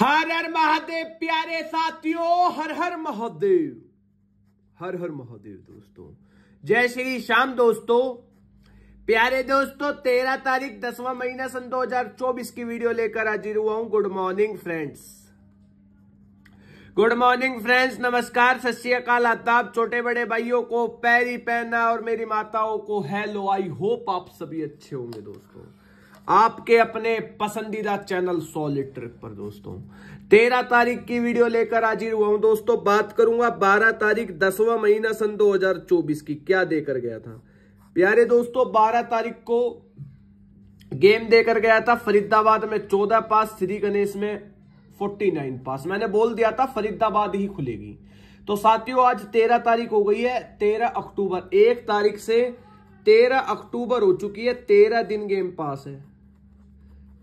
हर हर महादेव प्यारे साथियों हर हर महादेव हर हर महादेव दोस्तों जय श्री श्याम दोस्तों प्यारे दोस्तों तेरह तारीख दसवां महीना सन 2024 की वीडियो लेकर हाजिर हुआ हूं good morning friends good morning friends नमस्कार सत श्रीकाल आताब छोटे बड़े भाइयों को पैरी पहना और मेरी माताओं को हेलो आई होप आप सभी अच्छे होंगे दोस्तों आपके अपने पसंदीदा चैनल सॉलिड ट्रिप पर दोस्तों तेरह तारीख की वीडियो लेकर हाजिर हुआ हूं दोस्तों बात करूंगा बारह तारीख दसवां महीना सन 2024 की क्या देकर गया था प्यारे दोस्तों बारह तारीख को गेम देकर गया था फरीदाबाद में चौदह पास श्री गणेश में फोर्टी नाइन पास मैंने बोल दिया था फरीदाबाद ही खुलेगी तो साथियों आज तेरह तारीख हो गई है तेरह अक्टूबर एक तारीख से तेरह अक्टूबर हो चुकी है तेरह दिन गेम पास है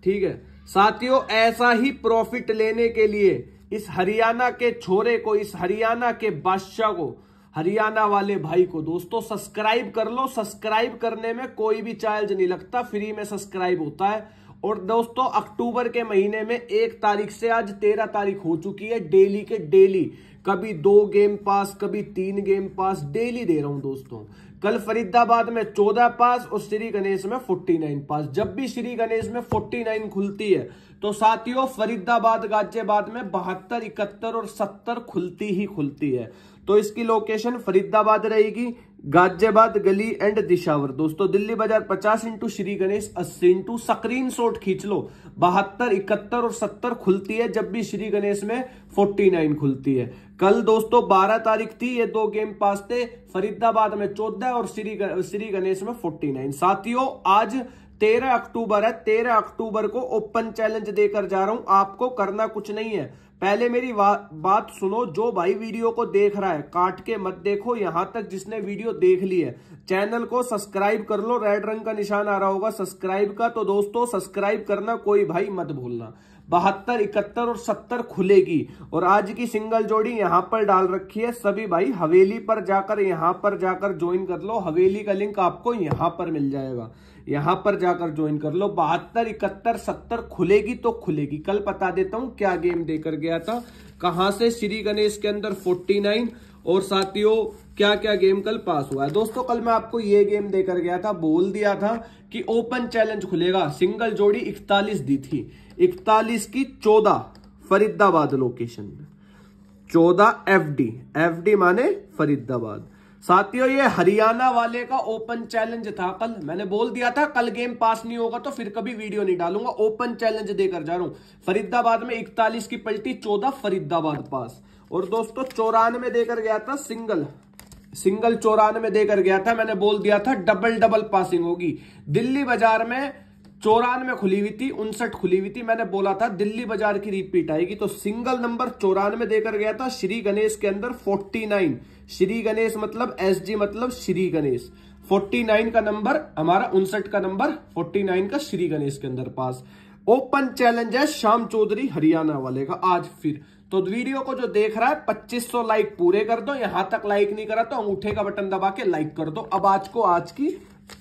ठीक है साथियों ऐसा ही प्रॉफिट लेने के लिए इस हरियाणा के छोरे को इस हरियाणा के बादशाह को हरियाणा वाले भाई को दोस्तों सब्सक्राइब कर लो सब्सक्राइब करने में कोई भी चार्ज नहीं लगता फ्री में सब्सक्राइब होता है और दोस्तों अक्टूबर के महीने में एक तारीख से आज तेरह तारीख हो चुकी है डेली के डेली कभी दो गेम पास कभी तीन गेम पास डेली दे रहा हूं दोस्तों कल फरीदाबाद में चौदह पास और श्री गणेश में फोर्टी नाइन पास जब भी श्री गणेश में फोर्टी नाइन खुलती है तो साथियों फरीदाबाद गाजियाबाद में बहत्तर इकहत्तर और सत्तर खुलती ही खुलती है तो इसकी लोकेशन फरीदाबाद रहेगी गाजियाबाद गली एंड दिशावर दोस्तों दिल्ली बाजार 50 into Shri Ganesh 80 into screen shot खींच लो बहत्तर इकहत्तर और 70 खुलती है जब भी श्री गणेश में 49 खुलती है कल दोस्तों 12 तारीख थी ये दो गेम पास थे फरीदाबाद में 14 और श्री श्री गणेश में 49 साथियों आज तेरह अक्टूबर है तेरह अक्टूबर को ओपन चैलेंज देकर जा रहा हूं आपको करना कुछ नहीं है पहले मेरी बात सुनो जो भाई वीडियो को देख रहा है काट के मत देखो यहां तक जिसने वीडियो देख ली है चैनल को सब्सक्राइब कर लो रेड रंग का निशान आ रहा होगा सब्सक्राइब का तो दोस्तों सब्सक्राइब करना कोई भाई मत भूलना बहत्तर इकहत्तर और सत्तर खुलेगी और आज की सिंगल जोड़ी यहां पर डाल रखी है सभी भाई हवेली पर जाकर यहां पर जाकर ज्वाइन कर लो हवेली का लिंक आपको यहां पर मिल जाएगा यहां पर जाकर ज्वाइन कर लो बहत्तर इकहत्तर सत्तर खुलेगी तो खुलेगी कल बता देता हूं क्या गेम देकर गया था कहां से श्री गणेश के अंदर फोर्टी नाइन और साथियों क्या क्या गेम कल पास हुआ है दोस्तों कल मैं आपको ये गेम देकर गया था बोल दिया था कि ओपन चैलेंज खुलेगा सिंगल जोड़ी इकतालीस दी थी इकतालीस की चौदह फरीदाबाद लोकेशन में चौदह एफ डी एफ डी माने फरीदाबाद साथियों ये हरियाणा वाले का ओपन चैलेंज था कल मैंने बोल दिया था कल गेम पास नहीं होगा तो फिर कभी वीडियो नहीं डालूंगा ओपन चैलेंज देकर जा रहा हूं फरीदाबाद में इकतालीस की पलटी चौदह फरीदाबाद पास और दोस्तों चौरानवे देकर गया था सिंगल सिंगल चौरानवे देकर गया था मैंने बोल दिया था डबल डबल पासिंग होगी दिल्ली बाजार में चौरानवे खुली हुई थी उनसठ खुली हुई थी मैंने बोला था दिल्ली बाजार की रिपीट आएगी तो सिंगल नंबर चौरानवे देकर गया था श्री गणेश के अंदर 49 श्री गणेश मतलब एस जी मतलब श्री गणेश 49 का नंबर हमारा उनसठ का नंबर 49 का श्री गणेश के अंदर पास ओपन चैलेंज है श्याम चौधरी हरियाणा वाले का आज फिर तो वीडियो को जो देख रहा है 2500 लाइक पूरे कर दो यहां तक लाइक नहीं करा तो अंगूठे का बटन दबा के लाइक कर दो अब आज को आज की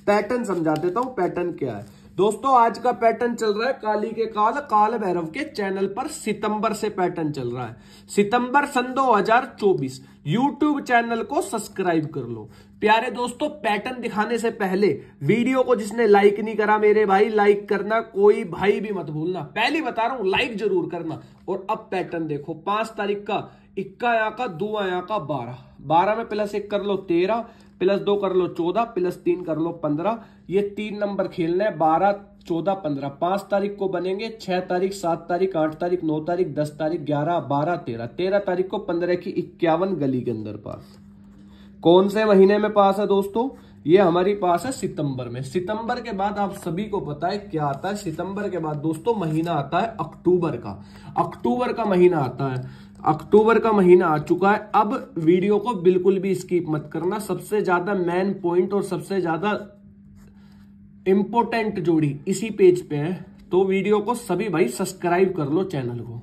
पैटर्न समझा देता हूं पैटर्न क्या है दोस्तों आज का पैटर्न चल रहा है काली के काल काल भैरव के चैनल पर सितंबर से पैटर्न चल रहा है सितंबर सन 2024 यूट्यूब चैनल को सब्सक्राइब कर लो प्यारे दोस्तों पैटर्न दिखाने से पहले वीडियो को जिसने लाइक नहीं करा मेरे भाई लाइक करना कोई भाई भी मत भूलना पहले बता रहा हूं लाइक जरूर करना और अब पैटर्न देखो पांच तारीख का इक्का यहाँ का दो आया का बारह बारह में प्लस एक कर लो तेरह प्लस दो कर लो चौदह प्लस तीन कर लो पंद्रह ये तीन नंबर खेलना है बारह चौदह पंद्रह पांच तारीख को बनेंगे छह तारीख सात तारीख आठ तारीख नौ तारीख दस तारीख ग्यारह बारह तेरह तेरह तारीख को पंद्रह की इक्यावन गली के अंदर पास कौन से महीने में पास है दोस्तों ये हमारी पास है सितंबर में सितंबर के बाद आप सभी को पता है क्या आता है सितंबर के बाद दोस्तों महीना आता है अक्टूबर का अक्टूबर का महीना आता है अक्टूबर का महीना आ चुका है अब वीडियो को बिल्कुल भी स्किप मत करना सबसे ज्यादा मेन पॉइंट और सबसे ज्यादा इम्पोर्टेंट जोड़ी इसी पेज पे है तो वीडियो को सभी भाई सब्सक्राइब कर लो चैनल को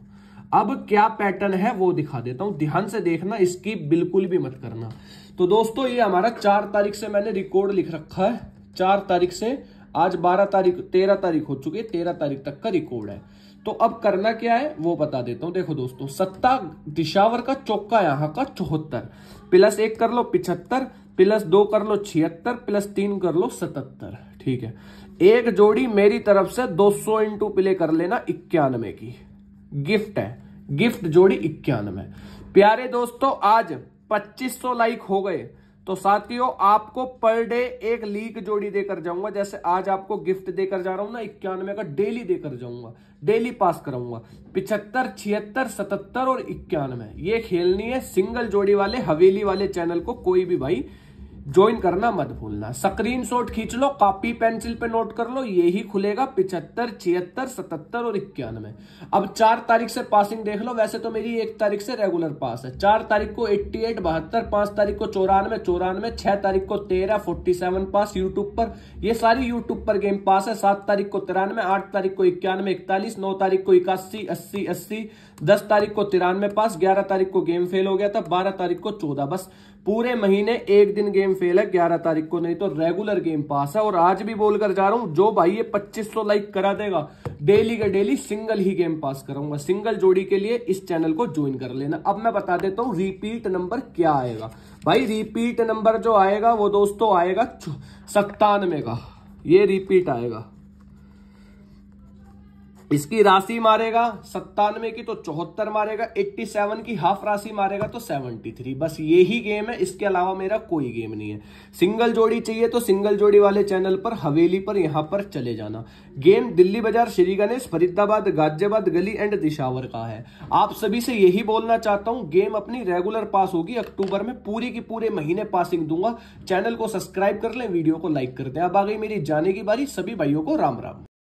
अब क्या पैटर्न है वो दिखा देता हूं ध्यान से देखना इसकी बिल्कुल भी मत करना तो दोस्तों ये हमारा चार तारीख से मैंने रिकॉर्ड लिख रखा है चार तारीख से आज बारह तारीख तेरह तारीख हो चुकी है तेरह तारीख तक का रिकॉर्ड है तो अब करना क्या है वो बता देता हूं देखो दोस्तों सत्ता दिशावर का चौका यहां का चौहत्तर प्लस एक कर लो पिछहत्तर प्लस दो कर लो छिहत्तर प्लस तीन कर लो सतहत्तर ठीक है एक जोड़ी मेरी तरफ से 200 सौ इंटू प्ले कर लेना इक्यानवे की गिफ्ट है गिफ्ट जोड़ी इक्यानवे प्यारे दोस्तों आज 2500 लाइक हो गए तो साथियों आपको पर डे एक लीक जोड़ी देकर जाऊंगा जैसे आज आपको गिफ्ट देकर जा रहा हूं ना इक्यानवे का डेली देकर जाऊंगा डेली पास कराऊंगा पिछहत्तर छिहत्तर सतहत्तर और इक्यानवे ये खेलनी है सिंगल जोड़ी वाले हवेली वाले चैनल को कोई भी भाई ज्वाइन करना मत भूलना स्क्रीन शॉट खींच लो कॉपी पेंसिल पे नोट कर लो यही खुलेगा पिछहत्तर छिहत्तर सतहत्तर और इक्यानवे अब चार तारीख से पासिंग देख लो वैसे तो मेरी एक तारीख से रेगुलर पास है चार तारीख को एट्टी एट बहत्तर पांच तारीख को चौरानवे चौरानवे छह तारीख को तेरह फोर्टी सेवन पास यूट्यूब पर ये सारी यूट्यूब पर गेम पास है सात तारीख को तिरानवे आठ तारीख को इक्यानवे इकतालीस नौ तारीख को इक्यासी अस्सी अस्सी दस तारीख को तिरानवे पास ग्यारह तारीख को गेम फेल हो गया था बारह तारीख को चौदह बस पूरे महीने एक दिन गेम फेल है ग्यारह तारीख को नहीं तो रेगुलर गेम पास है और आज भी बोलकर जा रहा हूं जो भाई ये पच्चीस सौ लाइक करा देगा डेली का डेली सिंगल ही गेम पास कराऊंगा सिंगल जोड़ी के लिए इस चैनल को ज्वाइन कर लेना अब मैं बता देता हूं रिपीट नंबर क्या आएगा भाई रिपीट नंबर जो आएगा वो दोस्तों आएगा सत्तानवे का ये रिपीट आएगा इसकी राशि मारेगा सत्तानवे की तो चौहत्तर मारेगा 87 की हाफ राशि मारेगा तो 73 बस ये ही गेम है इसके अलावा मेरा कोई गेम नहीं है सिंगल जोड़ी चाहिए तो सिंगल जोड़ी वाले चैनल पर हवेली पर यहां पर चले जाना गेम दिल्ली बाजार श्री गणेश फरीदाबाद गाजियाबाद गली एंड दिशावर का है आप सभी से यही बोलना चाहता हूं गेम अपनी रेगुलर पास होगी अक्टूबर में पूरी की पूरे महीने पासिंग दूंगा चैनल को सब्सक्राइब कर ले वीडियो को लाइक कर दे अब आ गई मेरी जाने की बारी सभी भाइयों को राम राम